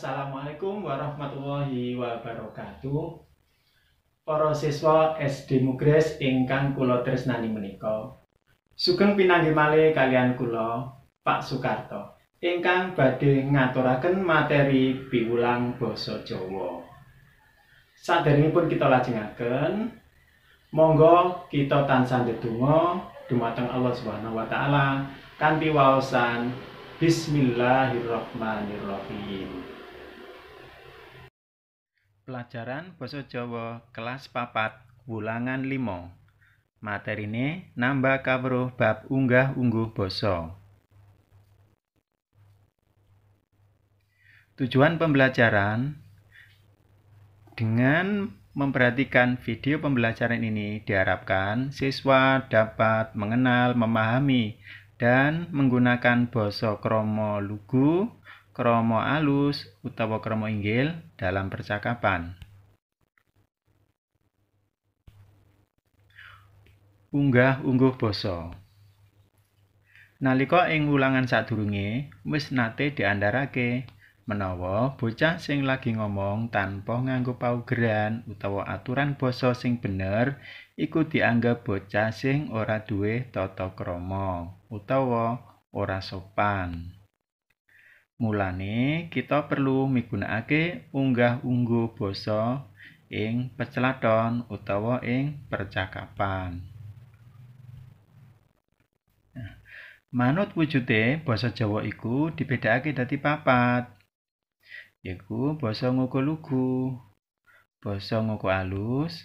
Assalamualaikum warahmatullahi wabarakatuh. Para siswa SD Mugres ingkang kula tresnani menika. Sugeng pinanggih malih kalian kula Pak Sukarto ingkang badhe ngaturaken materi piwulang basa Jawa. pun kita lajengaken, monggo kita tansah ndedonga dumateng Allah Subhanahu wa taala kanthi waosan Bismillahirrahmanirrahim. Pelajaran Basa Jawa kelas papat wulangan Materi ini nambah kawruh bab unggah-ungguh Boso. Tujuan pembelajaran dengan memperhatikan video pembelajaran ini diharapkan siswa dapat mengenal, memahami, dan menggunakan Boso kromo lugu Kromo alus utawa kromo inggil dalam percakapan. Unggah-ungguh basa. Nalika ing wulangan sadurunge wis nate diandharake menawa bocah sing lagi ngomong tanpa nganggo paugeran utawa aturan basa sing bener iku dianggap bocah sing ora duwe tata krama utawa ora sopan. Mulane kita perlu migunakake unggah-ungguh basa ing pecelaton utawa ing percakapan. Nah, manut wujude basa Jawa iku dibedakake dadi papat. Yaiku basa ngoko lugu, basa ngoko alus,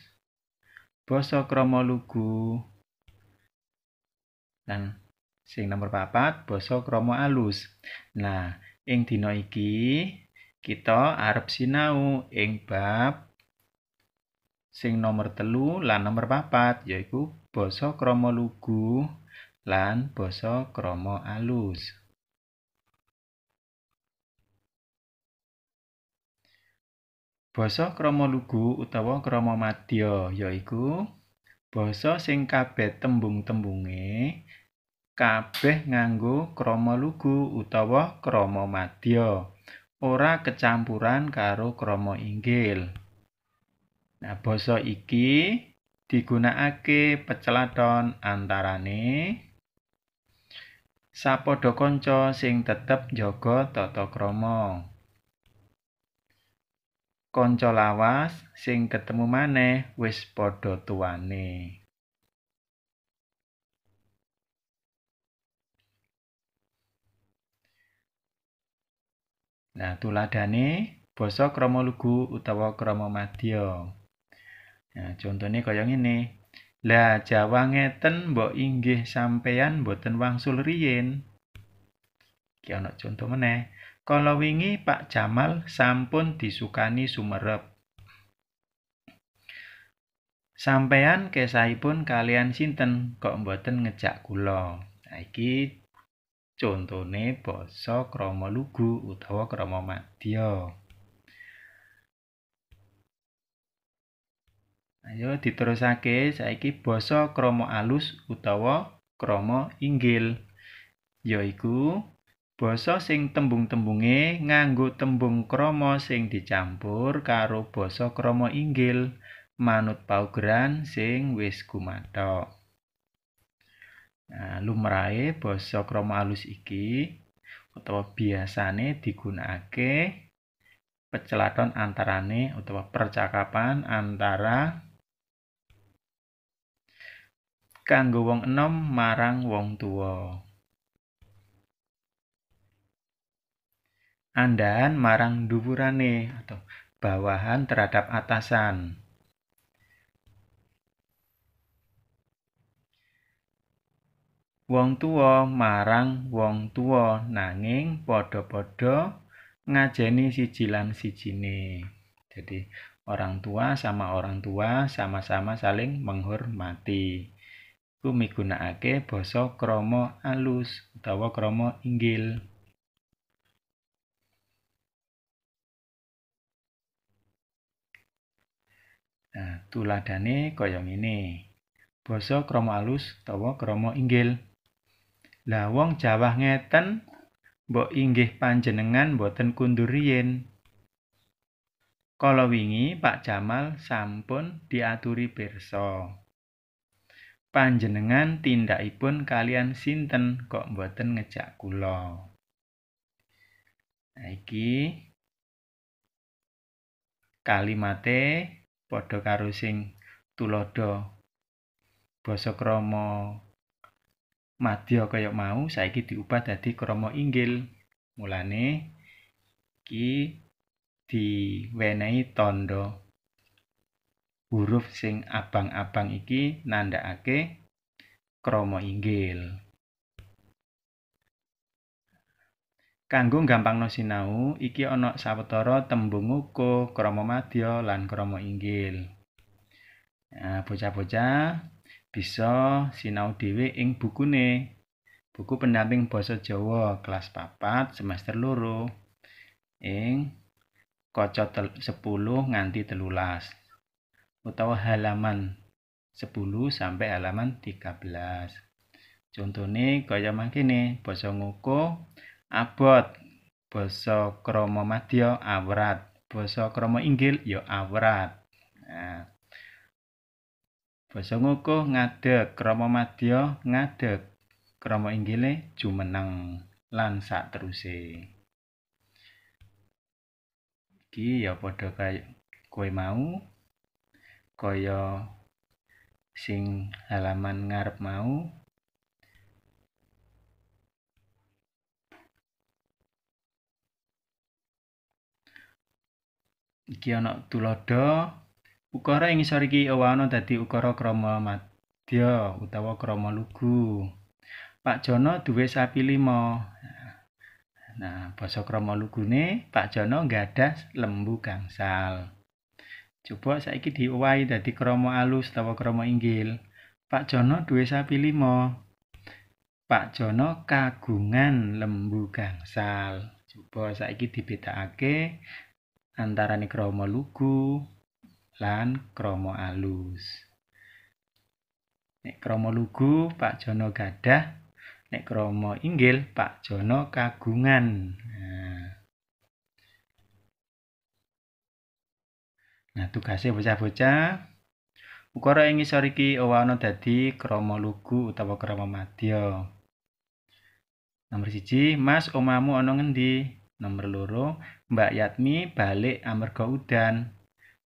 basa krama lugu, dan sing nomor papat basa krama alus. Nah, Ing dina iki kita arep sinau ing bab sing nomor telu lan nomor papat yaiku basa krama lugu lan basa krama alus. Basa krama lugu utawa krama madya yaiku basa sing kabeh tembung-tembunge kabeh nganggo kromo lugu utawa kromo madya ora kecampuran karo kromo inggil nah basa iki digunakake pecelathon antarane sapodo kanca sing tetep njaga tata kromo kanca lawas sing ketemu maneh wis padha tuane. Nah, tuladane basa krama lugu utawa krama madya. Nah, contone kaya ngene. Lah Jawa ngeten mbok inggih sampeyan boten wangsul riyin. Iki ana conto meneh. Kala wingi Pak Jamal sampun disukani sumerep. Sampeyan kesahipun kalian sinten kok mboten ngejak kula. Nah, iki Contone basa krama lugu utawa krama madya. Ayo diterusake saiki basa krama alus utawa krama inggil yaiku basa sing tembung-tembunge nganggo tembung krama sing dicampur karo basa krama inggil manut paugeran sing wis gumathok. Nah, lumrahe basa krama alus iki utawa biasane digunakake pecelaton antarane utawa percakapan antara kanggo wong enom marang wong tuwa. andaan marang dhuwurane atau bawahan terhadap atasan. wong tua marang wong tua nanging padha-padha ngajeni si siji si sijine. Jadi orang tua sama orang tua sama-sama saling menghormati. Iku migunakake basa kromo alus utawa kromo inggil. Nah, tuladane kaya ngene. Basa krama alus utawa kromo inggil. Lah wong Jawa ngeten mbok inggih panjenengan boten kundur riyin. Kala wingi Pak Jamal sampun diaturi pirsa. Panjenengan tindakipun kalian sinten kok boten ngejak kula. Nah, iki kalimate padha karo sing basa krama madya kaya mau saiki diubah dadi krama inggil. Mulane iki diwenehi Tondo. huruf sing abang-abang iki nandhakake krama inggil. Kanggo gampangno sinau, iki ana sawetara tembung uga krama madya lan krama inggil. Nah, bocah-bocah bisa sinau dhewe ing bukune buku pendamping basa Jawa kelas papat semester loro ing kaca 10 nganti telulas utawa halaman 10 sampai halaman 13 contohnya kaya mangkene basa ngoko abot basa krama madya awrat basa krama inggil ya awrat nah Basa ngukuh ngadeg, krama madya ngadeg, krama inggile jumeneng lan sateruse. Iki ya padha kaya kowe mau kaya sing halaman ngarep mau iki ana tuladha Ukara ing ngisor iki owano dadi ukara krama madya utawa krama lugu. Pak Jono duwe sapi limo Nah, basa krama lugune Pak Jono nggadah lembu gangsal. Coba saiki diowahi dadi krama alus utawa krama inggil. Pak Jono duwe sapi limo Pak Jono kagungan lembu gangsal. Coba saiki dibedakake nih kromo lugu, lan kromo alus. Nek kromo lugu Pak Jono gadah, nek kromo inggil Pak Jono kagungan. Nah, nah tugasnya bocah-bocah Ukara ing ngisor iki owano dadi krama lugu utawa krama madya. Nomor siji, Mas omamu ana ngendi? Nomor loro, Mbak Yatmi balik amarga udan.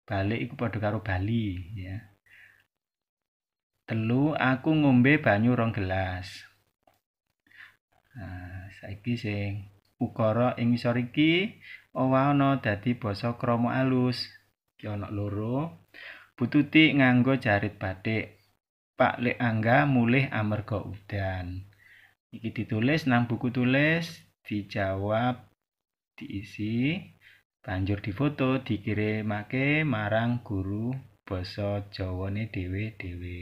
Balik iku padha karo Bali ya. Telu aku ngombe banyu rong gelas. Nah, saiki sing ukara ing ngisor iki owah ana dadi basa kromo alus. Ki ana loro. Bututi nganggo jarit batik. Pak le Angga mulih amarga udan. Iki ditulis nang buku tulis dijawab diisi banjur difoto dikire dikirimake marang guru basa Jawane dhewe-dhewe.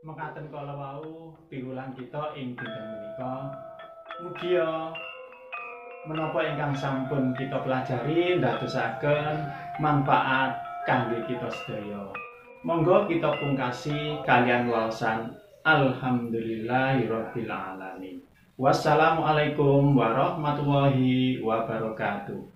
Mekaten kala wau piwulang kita ing dinten menika mugia menapa ingkang sampun kita pelajari ndadosaken manfaat kangge kita sedaya. Monggo kita pungkasi kalian wawasan Alhamdulillahirabbil alamin. Wassalamualaikum warahmatullahi wabarakatuh.